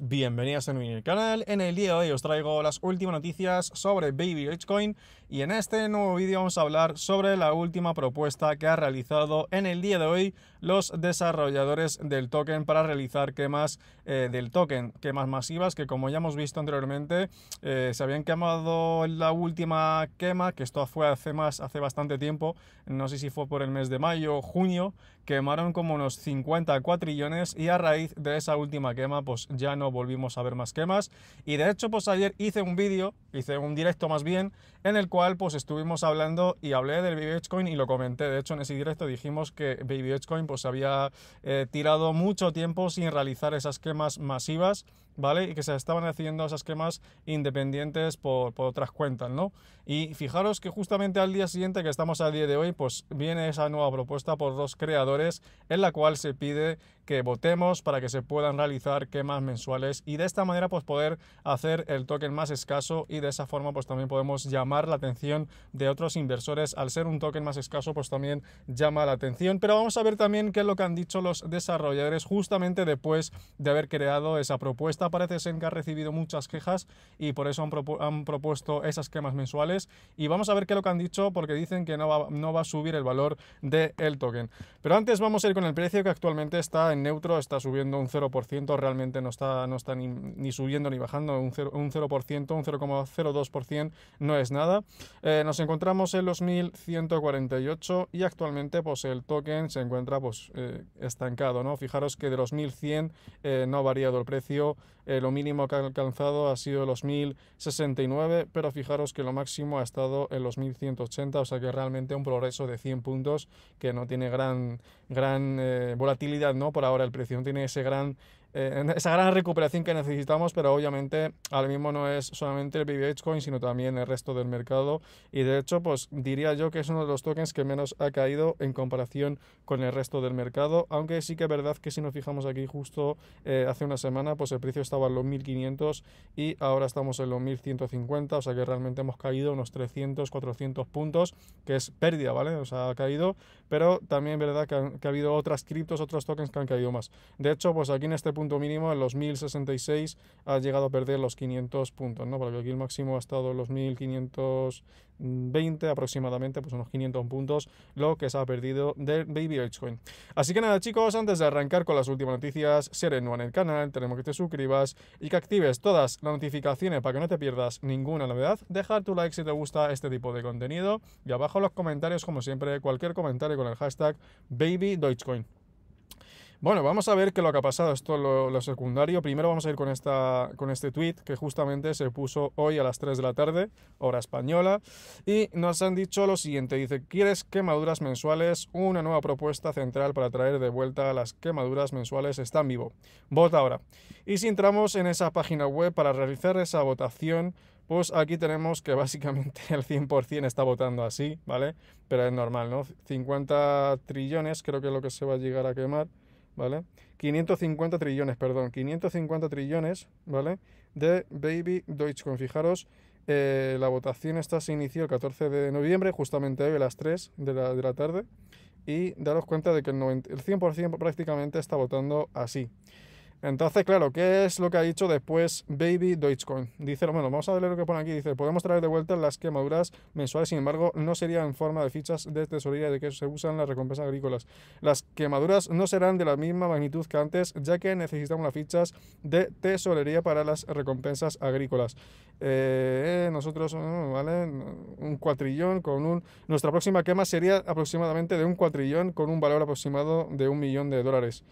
Bienvenidos a mi canal, en el día de hoy os traigo las últimas noticias sobre Baby Bitcoin y en este nuevo vídeo vamos a hablar sobre la última propuesta que ha realizado en el día de hoy los desarrolladores del token para realizar quemas eh, del token, quemas masivas que como ya hemos visto anteriormente eh, se habían quemado en la última quema, que esto fue hace más, hace bastante tiempo, no sé si fue por el mes de mayo o junio, quemaron como unos 50 cuatrillones y a raíz de esa última quema pues ya no volvimos a ver más quemas. Y de hecho, pues ayer hice un vídeo, hice un directo más bien, en el cual pues estuvimos hablando y hablé del Baby Bitcoin y lo comenté. De hecho, en ese directo dijimos que Baby Bitcoin pues había eh, tirado mucho tiempo sin realizar esas quemas masivas, ¿vale? Y que se estaban haciendo esas quemas independientes por, por otras cuentas, ¿no? Y fijaros que justamente al día siguiente que estamos al día de hoy, pues viene esa nueva propuesta por dos creadores en la cual se pide que votemos para que se puedan realizar quemas mensuales y de esta manera pues poder hacer el token más escaso y de esa forma pues también podemos llamar la atención de otros inversores. Al ser un token más escaso, pues también llama la atención. Pero vamos a ver también qué es lo que han dicho los desarrolladores justamente después de haber creado esa propuesta. Parece ser que ha recibido muchas quejas y por eso han, propuesto esas quemas mensuales. Y vamos a ver qué es lo que han dicho porque dicen que no va, no va a subir el valor del el token. Pero antes vamos a ir con el precio que actualmente está en neutro, está subiendo un 0%, realmente no está, no está ni, ni subiendo ni bajando, un 0%, un 0,02% no es nada eh, nos encontramos en los 1148 y actualmente pues, el token se encuentra pues, eh, estancado. ¿no? Fijaros que de los 1100 eh, no ha variado el precio, lo mínimo que ha alcanzado ha sido los 1069, pero fijaros que lo máximo ha estado en los 1180, o sea que realmente un progreso de 100 puntos que no tiene gran gran eh, volatilidad, ¿no? Por ahora el precio no tiene ese gran, eh, esa gran recuperación que necesitamos, pero obviamente ahora mismo no es solamente el BBH Coin, sino también el resto del mercado. Y de hecho, pues diría yo que es uno de los tokens que menos ha caído en comparación con el resto del mercado, aunque sí que es verdad que si nos fijamos aquí justo eh, hace una semana, pues el precio estaba en los 1500 y ahora estamos en los 1150, o sea que realmente hemos caído unos 300, 400 puntos, que es pérdida, ¿vale? O sea, ha caído, pero también es verdad que que ha habido otras criptos, otros tokens que han caído más. De hecho, pues aquí en este punto mínimo, en los 1066, ha llegado a perder los 500 puntos, ¿no? Porque aquí el máximo ha estado en los 1500 20 aproximadamente, pues unos 500 puntos, lo que se ha perdido del Baby Dogecoin. Así que nada chicos, antes de arrancar con las últimas noticias, si eres nuevo en el canal, tenemos que te suscribas y que actives todas las notificaciones para que no te pierdas ninguna novedad. Dejar tu like si te gusta este tipo de contenido y abajo en los comentarios, como siempre, cualquier comentario con el hashtag Baby Dogecoin. Bueno, vamos a ver qué es lo que ha pasado. Esto lo, lo secundario. Primero vamos a ir con, esta, con este tweet que justamente se puso hoy a las 3 de la tarde, hora española. Y nos han dicho lo siguiente. Dice, ¿quieres quemaduras mensuales? Una nueva propuesta central para traer de vuelta las quemaduras mensuales está en vivo. Vota ahora. Y si entramos en esa página web para realizar esa votación, pues aquí tenemos que básicamente el 100% está votando así, ¿vale? Pero es normal, ¿no? 50 trillones creo que es lo que se va a llegar a quemar. ¿vale? 550 trillones, perdón, 550 trillones, ¿vale? De Baby con Fijaros, eh, la votación esta se inició el 14 de noviembre, justamente hoy a las 3 de la, tarde, y daros cuenta de que el 100% prácticamente está votando así. Entonces, claro, ¿qué es lo que ha dicho después Baby Deutschcoin? Dice, bueno, vamos a ver lo que pone aquí. Dice, podemos traer de vuelta las quemaduras mensuales, sin embargo, no serían en forma de fichas de tesorería de que se usan las recompensas agrícolas. Las quemaduras no serán de la misma magnitud que antes, ya que necesitamos las fichas de tesorería para las recompensas agrícolas. Eh, nosotros, mm, ¿vale? Un cuatrillón con un... Nuestra próxima quema sería aproximadamente de un cuatrillón con un valor aproximado de un millón de dólares.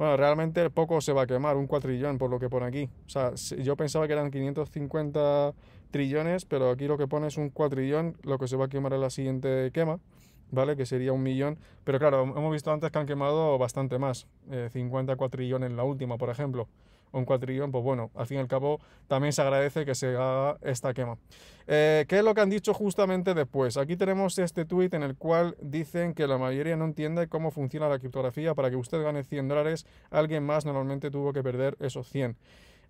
Bueno, realmente poco se va a quemar, un cuatrillón por lo que pone aquí. O sea, yo pensaba que eran 550 trillones, pero aquí lo que pone es un cuatrillón, lo que se va a quemar en la siguiente quema, ¿vale? Que sería un millón. Pero claro, hemos visto antes que han quemado bastante más, eh, 50 cuatrillones en la última, por ejemplo un cuatrillón, pues bueno, al fin y al cabo también se agradece que se haga esta quema. Eh, ¿Qué es lo que han dicho justamente después? Aquí tenemos este tuit en el cual dicen que la mayoría no entiende cómo funciona la criptografía. Para que usted gane 100 dólares, alguien más normalmente tuvo que perder esos 100.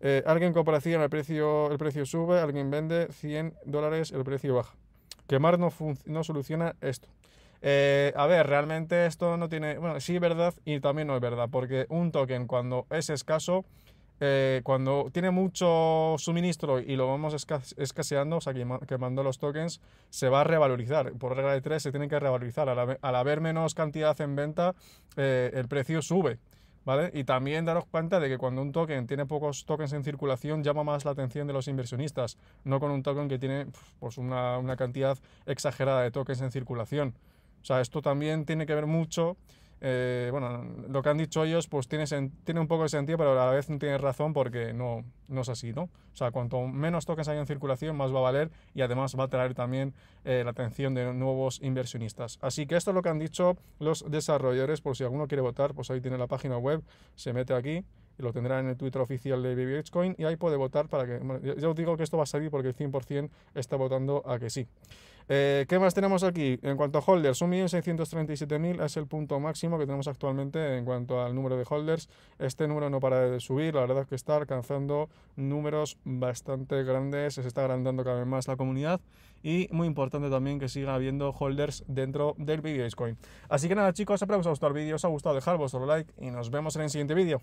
Eh, alguien compra 100, el precio, el precio sube, alguien vende 100 dólares, el precio baja. Quemar no, no soluciona esto. Eh, a ver, realmente esto no tiene... Bueno, sí es verdad y también no es verdad, porque un token cuando es escaso eh, cuando tiene mucho suministro y lo vamos escaseando, o sea, quemando los tokens, se va a revalorizar. Por regla de 3 se tiene que revalorizar. Al, haber menos cantidad en venta, eh, el precio sube. ¿Vale? Y también daros cuenta de que cuando un token tiene pocos tokens en circulación llama más la atención de los inversionistas, no con un token que tiene pues, una, una cantidad exagerada de tokens en circulación. O sea, esto también tiene que ver mucho eh, bueno, lo que han dicho ellos pues tiene, tiene un poco de sentido, pero a la vez no tiene razón porque no, no es así, ¿no? O sea, cuanto menos toques hay en circulación, más va a valer y además va a traer también eh, la atención de nuevos inversionistas. Así que esto es lo que han dicho los desarrolladores, por si alguno quiere votar, pues ahí tiene la página web, se mete aquí y lo tendrá en el Twitter oficial de BBH Coin y ahí puede votar para que... Bueno, yo os digo que esto va a salir porque el 100% está votando a que sí. Eh, ¿Qué más tenemos aquí? En cuanto a holders, 1.637.000 es el punto máximo que tenemos actualmente en cuanto al número de holders. Este número no para de subir, la verdad es que está alcanzando números bastante grandes, se está agrandando cada vez más la comunidad y muy importante también que siga habiendo holders dentro del vídeo Bitcoin. Así que nada chicos, espero que os haya gustado el vídeo, os ha gustado dejar vuestro like y nos vemos en el siguiente vídeo.